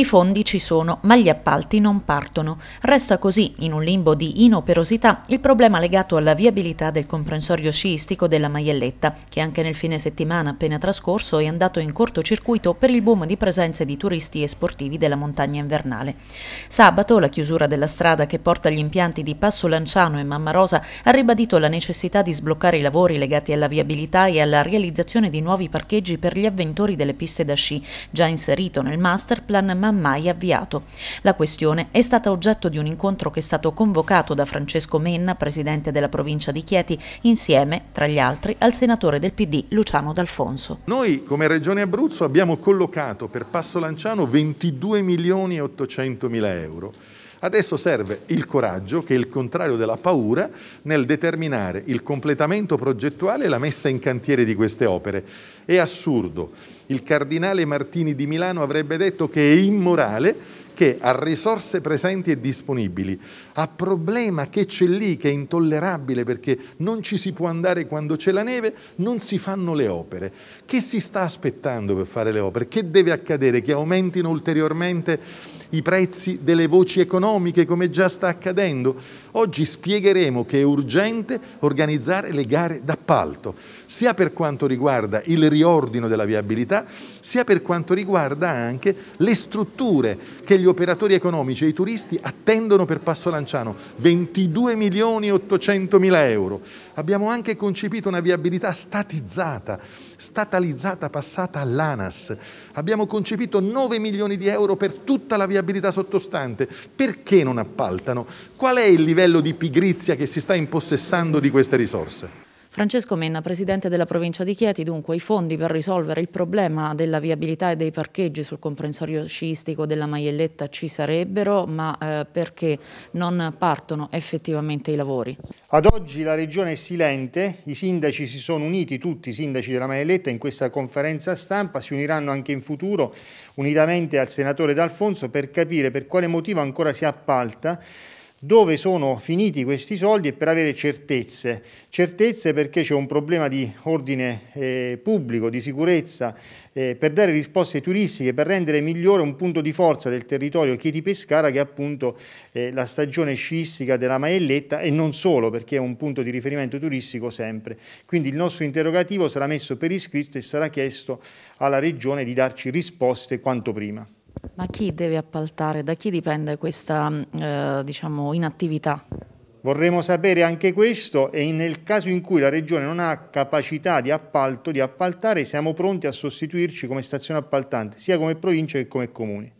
I fondi ci sono, ma gli appalti non partono. Resta così, in un limbo di inoperosità, il problema legato alla viabilità del comprensorio sciistico della Maielletta, che anche nel fine settimana appena trascorso è andato in cortocircuito per il boom di presenze di turisti e sportivi della montagna invernale. Sabato, la chiusura della strada che porta gli impianti di Passo Lanciano e Mamma Rosa ha ribadito la necessità di sbloccare i lavori legati alla viabilità e alla realizzazione di nuovi parcheggi per gli avventori delle piste da sci, già inserito nel master plan ha mai avviato. La questione è stata oggetto di un incontro che è stato convocato da Francesco Menna, presidente della provincia di Chieti, insieme, tra gli altri, al senatore del PD Luciano D'Alfonso. Noi come Regione Abruzzo abbiamo collocato per Passo Lanciano 22 milioni e 800 mila euro Adesso serve il coraggio, che è il contrario della paura, nel determinare il completamento progettuale e la messa in cantiere di queste opere. È assurdo. Il cardinale Martini di Milano avrebbe detto che è immorale che a risorse presenti e disponibili, a problema che c'è lì, che è intollerabile perché non ci si può andare quando c'è la neve, non si fanno le opere. Che si sta aspettando per fare le opere? Che deve accadere? Che aumentino ulteriormente i prezzi delle voci economiche come già sta accadendo. Oggi spiegheremo che è urgente organizzare le gare d'appalto, sia per quanto riguarda il riordino della viabilità, sia per quanto riguarda anche le strutture che gli operatori economici e i turisti attendono per Passo Lanciano, 22 milioni 800 mila euro. Abbiamo anche concepito una viabilità statizzata statalizzata passata all'ANAS. Abbiamo concepito 9 milioni di euro per tutta la viabilità sottostante. Perché non appaltano? Qual è il livello di pigrizia che si sta impossessando di queste risorse? Francesco Menna, presidente della provincia di Chieti, dunque i fondi per risolvere il problema della viabilità e dei parcheggi sul comprensorio sciistico della Maielletta ci sarebbero, ma eh, perché non partono effettivamente i lavori? Ad oggi la regione è silente, i sindaci si sono uniti, tutti i sindaci della Maielletta in questa conferenza stampa, si uniranno anche in futuro unitamente al senatore D'Alfonso per capire per quale motivo ancora si appalta dove sono finiti questi soldi e per avere certezze. Certezze perché c'è un problema di ordine eh, pubblico, di sicurezza, eh, per dare risposte turistiche, per rendere migliore un punto di forza del territorio che di Pescara che è appunto eh, la stagione sciistica della Maelletta e non solo perché è un punto di riferimento turistico sempre. Quindi il nostro interrogativo sarà messo per iscritto e sarà chiesto alla Regione di darci risposte quanto prima. Ma chi deve appaltare? Da chi dipende questa mm, eh, diciamo, inattività? Vorremmo sapere anche questo e nel caso in cui la Regione non ha capacità di appalto, di appaltare, siamo pronti a sostituirci come stazione appaltante, sia come provincia che come comune.